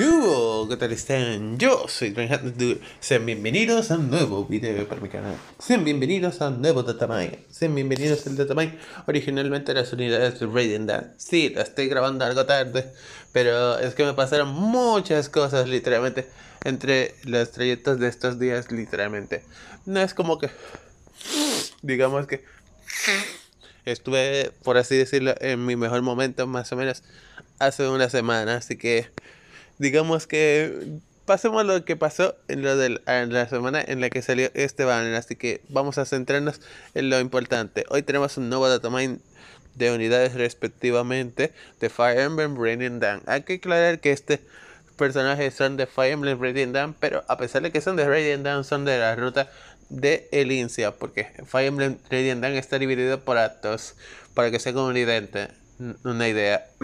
Yo, ¿Qué tal están? Yo soy Dude. Sean bienvenidos a un nuevo video para mi canal. Sean bienvenidos a un nuevo datamine. Sean bienvenidos al datamine. Originalmente las unidades de Raiden Dan. Sí, la estoy grabando algo tarde. Pero es que me pasaron muchas cosas literalmente. Entre los trayectos de estos días literalmente. No es como que... Digamos que... Estuve, por así decirlo, en mi mejor momento más o menos hace una semana. Así que digamos que pasemos lo que pasó en lo de la semana en la que salió este banner. Así que vamos a centrarnos en lo importante. Hoy tenemos un nuevo datamine de unidades respectivamente de Fire Emblem Radiant Down. Hay que aclarar que este personaje son de Fire Emblem Radiant Down, pero a pesar de que son de Radiant Down, son de la ruta de Elincia, porque Fire Emblem Radiant Down está dividido por actos, para que sea como una idea.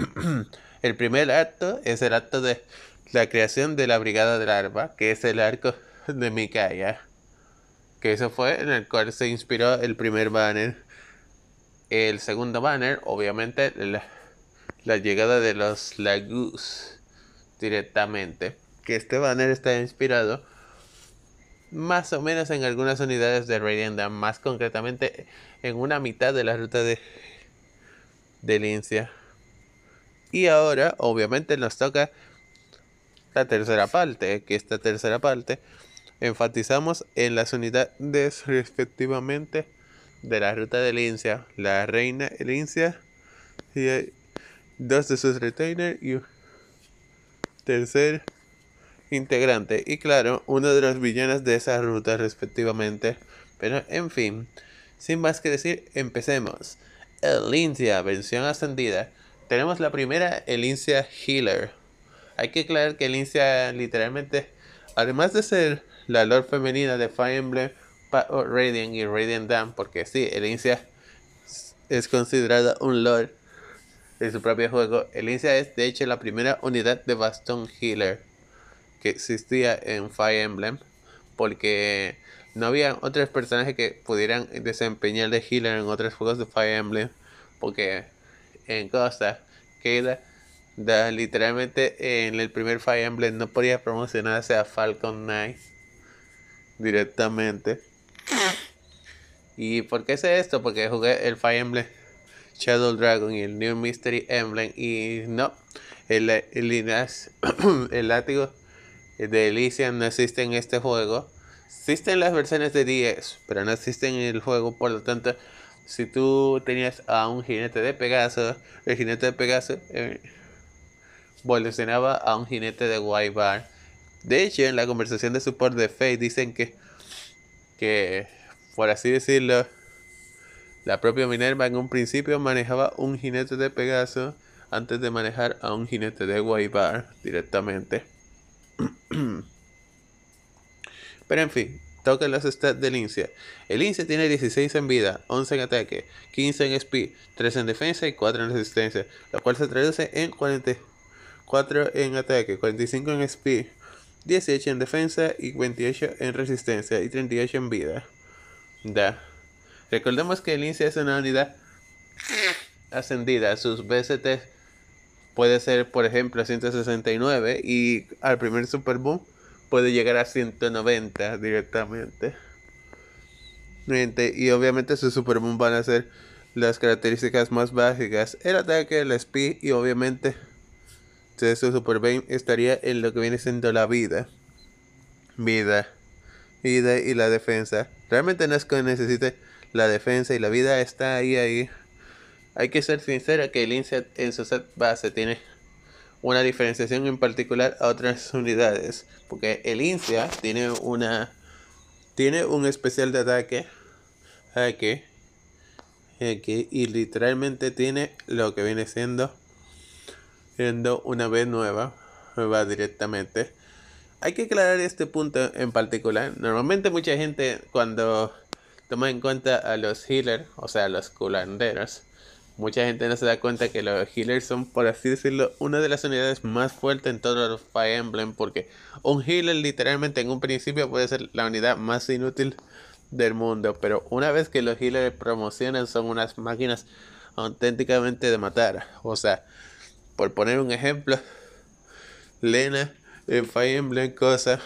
El primer acto es el acto de la creación de la Brigada del Arba, que es el arco de Mikaya. Que eso fue en el cual se inspiró el primer banner. El segundo banner, obviamente, la, llegada de los Lagus directamente. Que este banner está inspirado más o menos en algunas unidades de Radiant más concretamente en una mitad de la ruta de, de y ahora, obviamente, nos toca la tercera parte, que esta tercera parte enfatizamos en las unidades respectivamente de la ruta de Lincia, la reina Lincia, y dos de sus retainers y un tercer integrante. Y claro, uno de los villanos de esa ruta respectivamente. Pero en fin, sin más que decir, empecemos. El Lincia, versión ascendida. Tenemos la primera, Elincia Healer. Hay que aclarar que Elincia literalmente, además de ser la Lord femenina de Fire Emblem, Power oh, Radiant y Radiant Dam, porque sí, Elincia es considerada un Lord en su propio juego. Elincia es de hecho la primera unidad de bastón healer que existía en Fire Emblem, porque no había otros personajes que pudieran desempeñar de healer en otros juegos de Fire Emblem, porque en costa que literalmente en el primer Fire Emblem no podía promocionarse a Falcon Knight directamente. ¿Y por qué sé esto? Porque jugué el Fire Emblem Shadow Dragon y el New Mystery Emblem y no, el, el, el látigo de Elysian no existe en este juego. Existen las versiones de 10, pero no existen en el juego, por lo tanto si tú tenías a un jinete de Pegaso, el jinete de Pegaso eh, evolucionaba a un jinete de Guaybar. De hecho, en la conversación de support de face dicen que, que, por así decirlo, la propia Minerva en un principio manejaba un jinete de Pegaso antes de manejar a un jinete de Guaybar directamente. Pero en fin, Toca las stats del Inse. El Inse tiene 16 en vida, 11 en ataque, 15 en speed, 3 en defensa y 4 en resistencia, lo cual se traduce en 44 en ataque, 45 en speed, 18 en defensa y 28 en resistencia y 38 en vida. Recordemos que el Inse es una unidad ascendida, sus BST puede ser por ejemplo 169 y al primer Super Boom puede llegar a 190 directamente. Y obviamente su Super van a ser las características más básicas. El ataque, el speed y obviamente su Super Bane estaría en lo que viene siendo la vida. Vida. Vida y la defensa. Realmente no es que necesite la defensa y la vida está ahí, ahí. Hay que ser sincera que el Inset en su set base tiene una diferenciación en particular a otras unidades. Porque el INSEA tiene una. Tiene un especial de ataque. Aquí. Aquí. Y literalmente tiene lo que viene siendo. Siendo una vez nueva. Nueva directamente. Hay que aclarar este punto en particular. Normalmente mucha gente cuando toma en cuenta a los healers, o sea, a los culanderos, Mucha gente no se da cuenta que los healers son, por así decirlo, una de las unidades más fuertes en todos los Fire Emblem. Porque un healer literalmente en un principio puede ser la unidad más inútil del mundo. Pero una vez que los healers promocionan son unas máquinas auténticamente de matar. O sea, por poner un ejemplo, Lena en Fire Emblem cosa.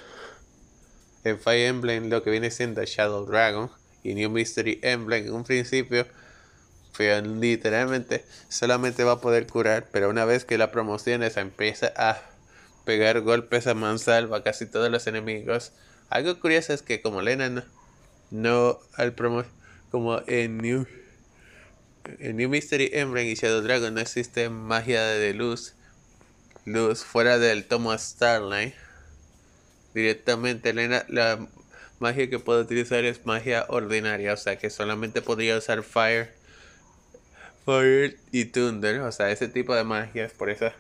En Fire Emblem lo que viene siendo Shadow Dragon y New Mystery Emblem en un principio fue literalmente solamente va a poder curar, pero una vez que la esa empieza a pegar golpes a mansalva a casi todos los enemigos. Algo curioso es que como Lena no, al promo como en New en New Mystery Emblem y Shadow Dragon no existe magia de luz, luz fuera del tomo Starlight. Directamente Lena la magia que puede utilizar es magia ordinaria, o sea que solamente podría usar Fire y Thunder, o sea, ese tipo de magias, por eso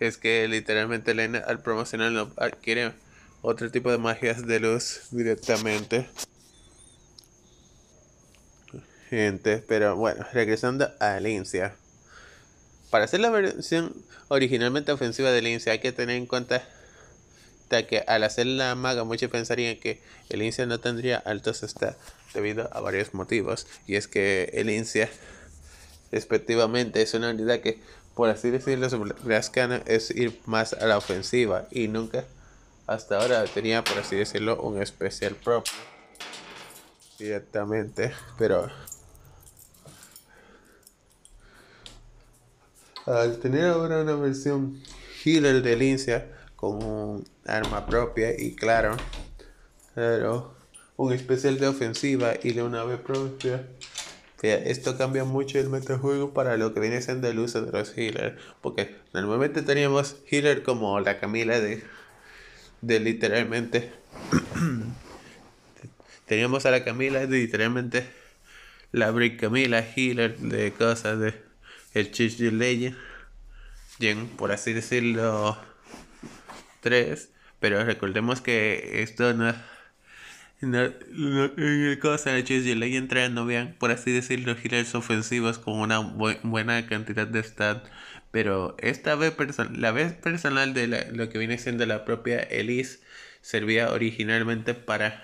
es que literalmente Elena al no adquiere ah, otro tipo de magias de luz directamente. Gente, pero bueno, regresando a Elincia Para hacer la versión originalmente ofensiva de Elincia hay que tener en cuenta que al hacer la maga muchos pensarían que el no tendría altos hasta debido a varios motivos. Y es que el respectivamente. Es una unidad que, por así decirlo, canas es ir más a la ofensiva y nunca hasta ahora tenía, por así decirlo, un especial propio directamente, pero al tener ahora una versión healer de Lincia con un arma propia y claro, pero un especial de ofensiva y de una vez propia esto cambia mucho el metajuego para lo que viene siendo el uso de los healers. Porque normalmente teníamos healer como la Camila de, de literalmente. teníamos a la Camila de literalmente la Brick Camila healer de cosas de el Chichi de Legend. Bien, por así decirlo, Tres. Pero recordemos que esto no no, en el caso de no Vean... por así decirlo, healers ofensivos... con una buena cantidad de stats. Pero esta vez la vez personal de lo que viene siendo la propia Elise servía originalmente para...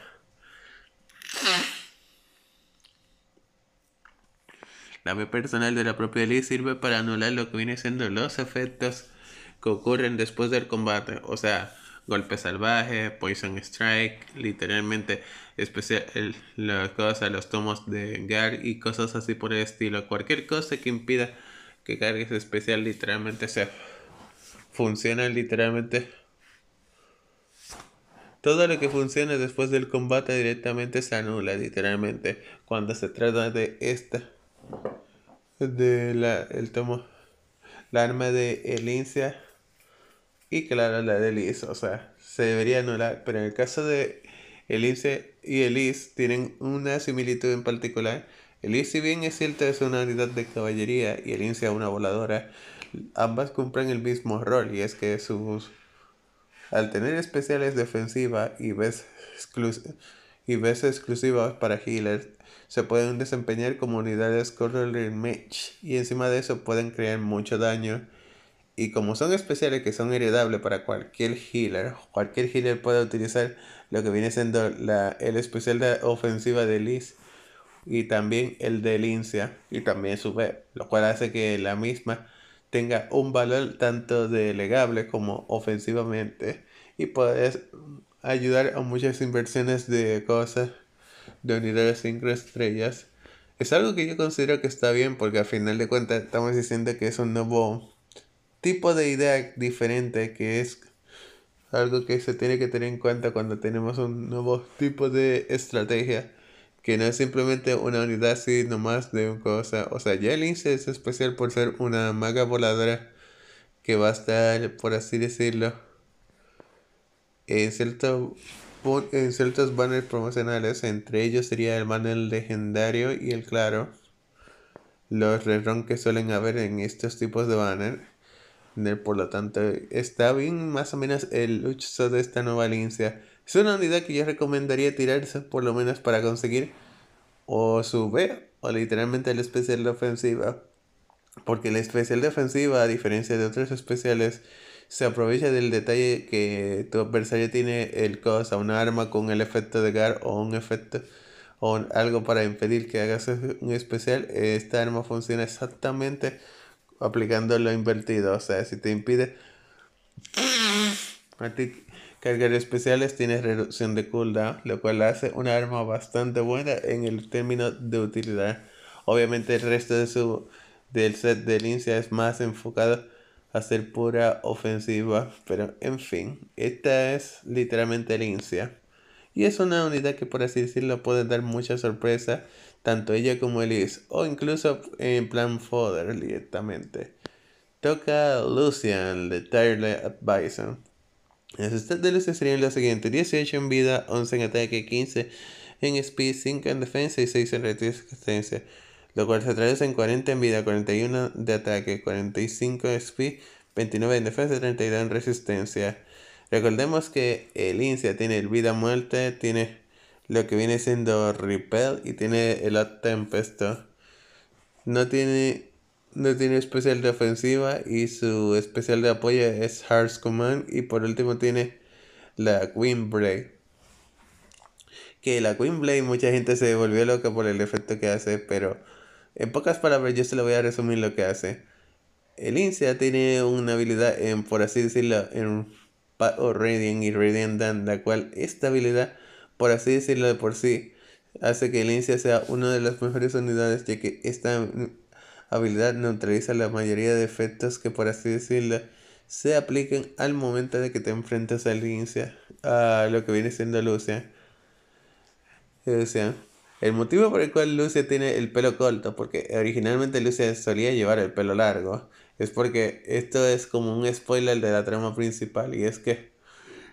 La vez personal de la propia Elise sirve para anular lo que viene siendo los efectos que ocurren después del combate. O sea, Golpe Salvaje, Poison Strike, literalmente especial, la cosa los tomos de Gar y cosas así por el estilo. Cualquier cosa que impida que cargues especial literalmente se funciona literalmente. Todo lo que funciona después del combate directamente se anula literalmente cuando se trata de esta de la el tomo la arma de Elincia y claro, la de Elise, o sea, se debería anular, pero en el caso de Elise y Elise tienen una similitud en particular. Elise, si bien es cierto, es una unidad de caballería y Elise es una voladora, ambas cumplen el mismo rol y es que sus al tener especiales defensiva y veces y exclusivas para healers, se pueden desempeñar como unidades corner match y encima de eso pueden crear mucho daño y como son especiales que son heredables para cualquier healer, cualquier healer puede utilizar lo que viene siendo la, el especial de ofensiva de Liz y también el de Lincia y también su web. lo cual hace que la misma tenga un valor tanto delegable como ofensivamente y puedes ayudar a muchas inversiones de cosas de unidades 5 estrellas. Es algo que yo considero que está bien porque al final de cuentas estamos diciendo que es un nuevo tipo de idea diferente que es algo que se tiene que tener en cuenta cuando tenemos un nuevo tipo de estrategia que no es simplemente una unidad sino nomás de una cosa. O sea, Jellings es especial por ser una maga voladora que va a estar, por así decirlo, en, cierto, en ciertos banners promocionales. Entre ellos sería el banner legendario y el claro. Los redrón que suelen haber en estos tipos de banners. Por lo tanto, está bien más o menos el uso de esta nueva alianza. Es una unidad que yo recomendaría tirarse por lo menos para conseguir o su B o literalmente el especial de ofensiva. Porque el especial de ofensiva, a diferencia de otros especiales, se aprovecha del detalle que tu adversario tiene el cosa, una arma con el efecto de Gar o un efecto o algo para impedir que hagas un especial. Esta arma funciona exactamente aplicando lo invertido. O sea, si te impide a ti cargar especiales, tienes reducción de cooldown, lo cual hace un arma bastante buena en el término de utilidad. Obviamente el resto de su, del set de Lincia es más enfocado a ser pura ofensiva, pero en fin, esta es literalmente Lincia. Y es una unidad que por así decirlo puede dar mucha sorpresa tanto ella como Elise, o incluso eh, en plan fodder directamente. Toca Lucian de Tireless Advisor. El stats de Lucian sería lo siguiente. 18 en vida, 11 en ataque, 15 en speed, 5 en defensa y 6 en resistencia, lo cual se traduce en 40 en vida, 41 de ataque, 45 en speed, 29 en defensa y 32 en resistencia. Recordemos que el INSEA tiene el vida muerte, tiene lo que viene siendo Repel y tiene el Hot Tempesto. No tiene, no tiene especial de ofensiva y su especial de apoyo es Hearts Command. Y por último tiene la Queen Blade. Que la Queen Blade mucha gente se volvió loca por el efecto que hace, pero en pocas palabras yo se lo voy a resumir lo que hace. El Insea tiene una habilidad en, por así decirlo, en Power Radiant y Radiant Dan, la cual esta habilidad por así decirlo de por sí, hace que el sea una de las mejores unidades ya que esta habilidad neutraliza la mayoría de efectos que por así decirlo se apliquen al momento de que te enfrentas al INSEA, a lo que viene siendo Lucia. el motivo por el cual Lucia tiene el pelo corto, porque originalmente Lucia solía llevar el pelo largo, es porque esto es como un spoiler de la trama principal y es que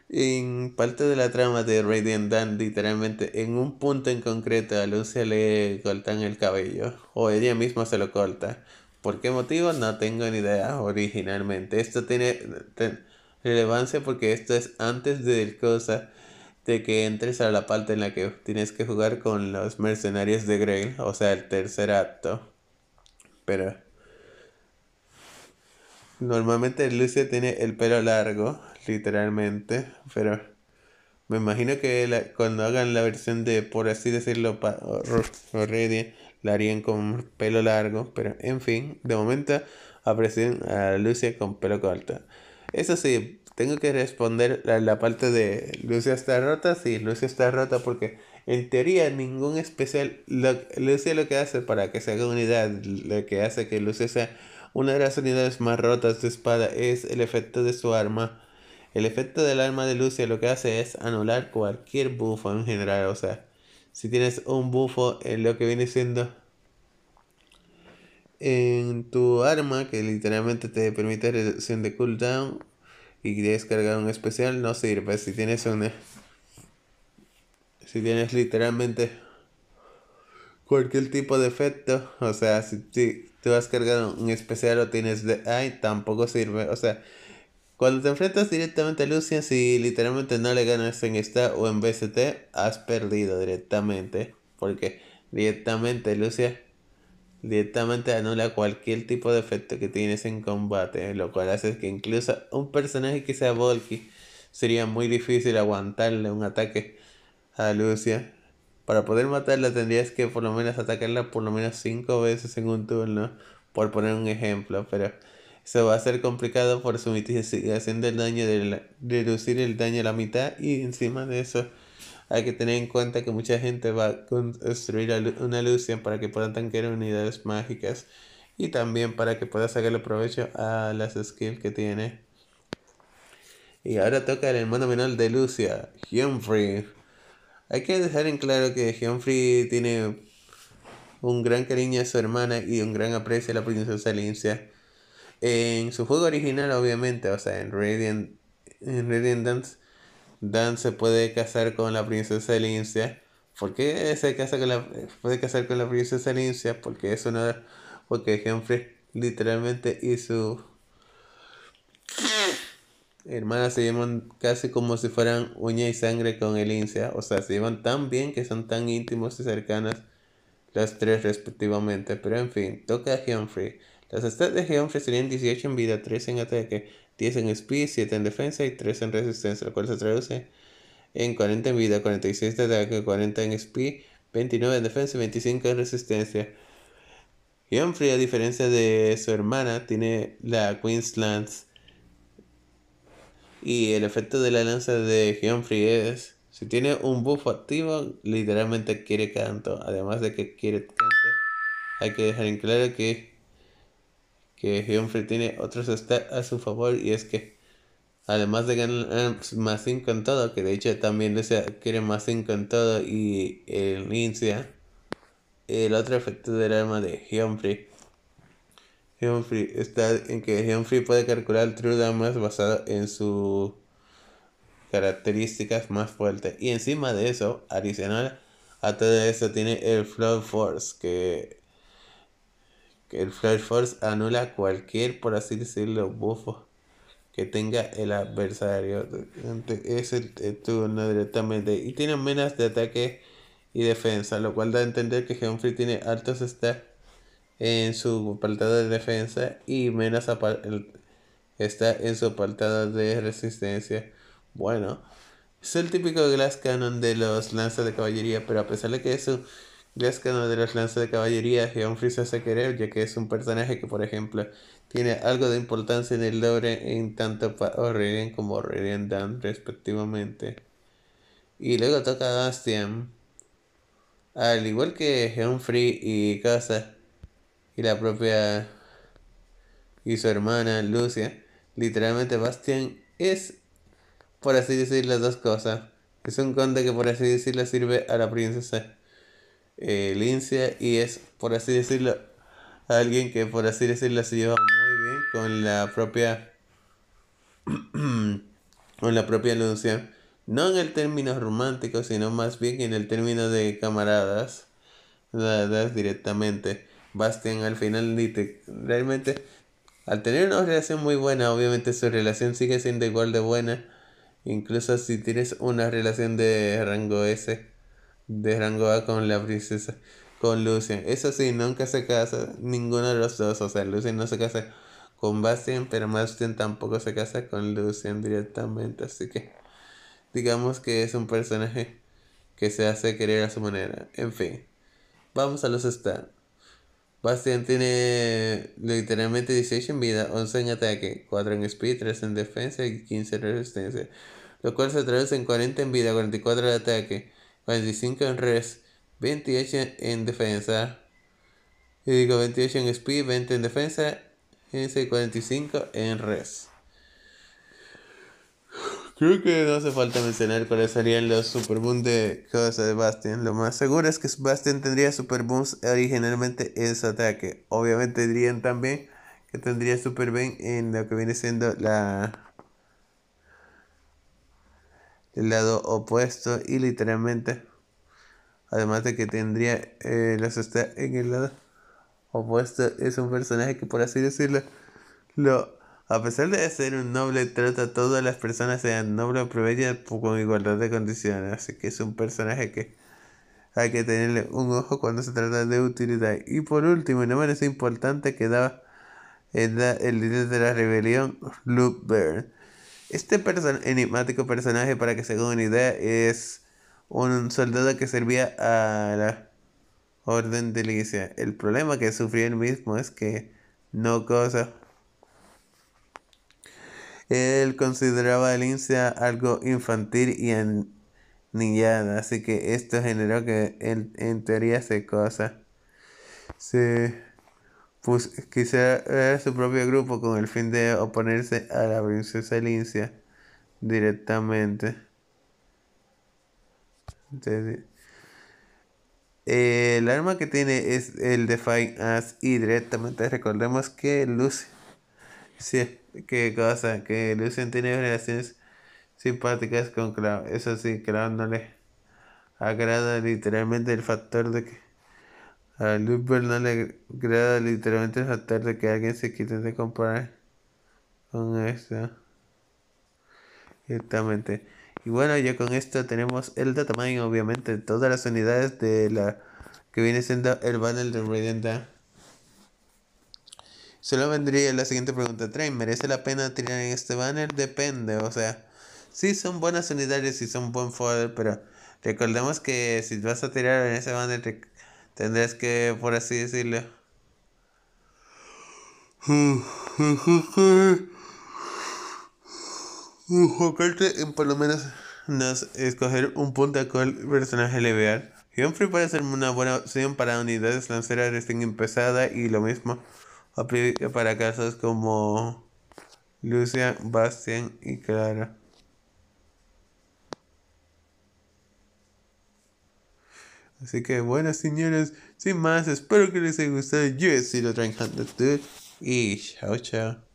en parte de la trama de Radiant Dan, literalmente en un punto en concreto a Lucia le cortan el cabello o ella misma se lo corta. ¿Por qué motivo? No tengo ni idea originalmente. Esto tiene relevancia porque esto es antes de cosa de que entres a la parte en la que tienes que jugar con los mercenarios de Grail, o sea, el tercer acto. Pero normalmente Lucia tiene el pelo largo literalmente, pero me imagino que la, cuando hagan la versión de, por así decirlo, la harían con pelo largo, pero en fin, de momento aprecian a Lucia con pelo corto. Eso sí, tengo que responder la, la parte de Lucia está rota, sí, Lucia está rota porque en teoría ningún especial, lo, Lucia lo que hace para que se haga unidad, lo que hace que Lucia sea una de las unidades más rotas de espada es el efecto de su arma el efecto del arma de Lucia lo que hace es anular cualquier buffo en general. O sea, si tienes un bufo en lo que viene siendo en tu arma, que literalmente te permite reducción de cooldown y quieres cargar un especial, no sirve. Si tienes un... Si tienes literalmente cualquier tipo de efecto, o sea, si, si tú has cargado un especial o tienes de ay, tampoco sirve. O sea, cuando te enfrentas directamente a Lucia, si literalmente no le ganas en esta o en BST, has perdido directamente. Porque directamente Lucia, directamente anula cualquier tipo de efecto que tienes en combate, lo cual hace que incluso un personaje que sea bulky sería muy difícil aguantarle un ataque a Lucia. Para poder matarla tendrías que por lo menos atacarla por lo menos 5 veces en un turno, por poner un ejemplo, pero se va a hacer complicado por su mitigación del daño, de la, reducir el daño a la mitad y encima de eso hay que tener en cuenta que mucha gente va a construir una Lucia para que puedan tanquear unidades mágicas y también para que pueda sacarle provecho a las skills que tiene. Y ahora toca el hermano menor de Lucia, Humphrey. Hay que dejar en claro que Humphrey tiene un gran cariño a su hermana y un gran aprecio a la princesa Alicia en su juego original, obviamente, o sea, en Radiant, en Radiant Dance, Dan se puede casar con la princesa Elincia. ¿Por qué se casa con la, puede casar con la princesa Elincia? Porque es una. Porque Henry literalmente y su hermanas se llevan casi como si fueran uña y sangre con Elincia. O sea, se llevan tan bien que son tan íntimos y cercanas las tres respectivamente. Pero en fin, toca a Humphrey las estadísticas de Humphrey serían 18 en vida, 3 en ataque, 10 en speed, 7 en defensa y 3 en resistencia, lo cual se traduce en 40 en vida, 46 de ataque, 40 en speed, 29 en defensa y 25 en resistencia. Humphrey, a diferencia de su hermana, tiene la Queen's Lance. Y el efecto de la lanza de Humphrey es, si tiene un buff activo, literalmente quiere canto. Además de que quiere canto, hay que dejar en claro que que Humphrey tiene otros stats a su favor y es que además de ganar más 5 en todo, que de hecho también desea, quiere más 5 en todo y el inicia el otro efecto del arma de Humphrey. Humphrey está en que Humphrey puede calcular True Damage basado en sus características más fuertes. Y encima de eso, adicional a todo eso, tiene el Flood Force, que que el Flash Force anula cualquier, por así decirlo, bufo que tenga el adversario. Es el, eh, turno directamente. Y tiene menos de ataque y defensa, lo cual da a entender que Geoffrey tiene altos stats en su apartado de defensa y menos está en su apartado de resistencia. Bueno, es el típico Glass Cannon de los lanzas de caballería, pero a pesar de que es un uno de los lances de caballería, Free se hace querer, ya que es un personaje que, por ejemplo, tiene algo de importancia en el doble en tanto para O'Reilly como O'Reilly Dan, respectivamente. Y luego toca a Bastian. Al igual que Free y Casa y la propia y su hermana Lucia, literalmente Bastian es, por así decir, las dos cosas. Es un conde que, por así decirlo, sirve a la princesa eh, y es, por así decirlo, alguien que, por así decirlo, se lleva muy bien con la propia, con la propia Lucia. No en el término romántico, sino más bien en el término de camaradas, dadas directamente. Bastian al final realmente al tener una relación muy buena, obviamente su relación sigue siendo igual de buena, incluso si tienes una relación de rango S. De rangoa con la princesa, con Lucien. Eso sí, nunca se casa ninguno de los dos. O sea, Lucien no se casa con Bastien, pero Bastien tampoco se casa con Lucian directamente. Así que digamos que es un personaje que se hace querer a su manera. En fin, vamos a los stats. Bastien tiene literalmente 18 en vida, 11 en ataque, 4 en speed, 3 en defensa y 15 en resistencia. Lo cual se traduce en 40 en vida, 44 en ataque, 45 en res, 28 en defensa. Y digo 28 en speed, 20 en defensa, 15 y 45 en res. Creo que no hace falta mencionar cuáles serían los superbooms de cosas de Bastian. Lo más seguro es que Bastian tendría super booms originalmente en su ataque. Obviamente dirían también que tendría super booms en lo que viene siendo la el lado opuesto y literalmente además de que tendría eh, los está en el lado opuesto es un personaje que por así decirlo lo a pesar de ser un noble trata a todas las personas sean noble aprovecha con igualdad de condiciones así que es un personaje que hay que tenerle un ojo cuando se trata de utilidad y por último y no menos importante quedaba el, el líder de la rebelión Luke Burn este person enigmático personaje, para que se hagan una idea, es un soldado que servía a la Orden de la El problema que sufrió él mismo es que no cosa. Él consideraba a Lincia algo infantil y anillada, así que esto generó que en, en teoría se cosa. Sí pues quisiera su propio grupo con el fin de oponerse a la princesa Lincia directamente. Eh, el arma que tiene es el de Define As y directamente recordemos que Lucien, sí, qué cosa, que Lucien tiene relaciones simpáticas con Cloud. Eso sí, Cloud no le agrada literalmente el factor de que a Luis no le agrada literalmente tratar de que alguien se quite de comprar con esto. Exactamente. Y bueno, ya con esto tenemos el datamine, obviamente, todas las unidades de la que viene siendo el banner de Radiant Solo vendría la siguiente pregunta. Train, ¿merece la pena tirar en este banner? Depende, o sea, sí son buenas unidades y son buen fodder, pero recordemos que si vas a tirar en ese banner, Tendrás que, por así decirlo. Enfocarte en por lo menos escoger un punto el personaje levear. Free puede ser una buena opción para unidades lanceras recién pesada y lo mismo para casos como Lucia, Bastian y Clara. Así que buenas señores, sin más, espero que les haya gustado. Yo he sido Dragon Hunter y chao, chao.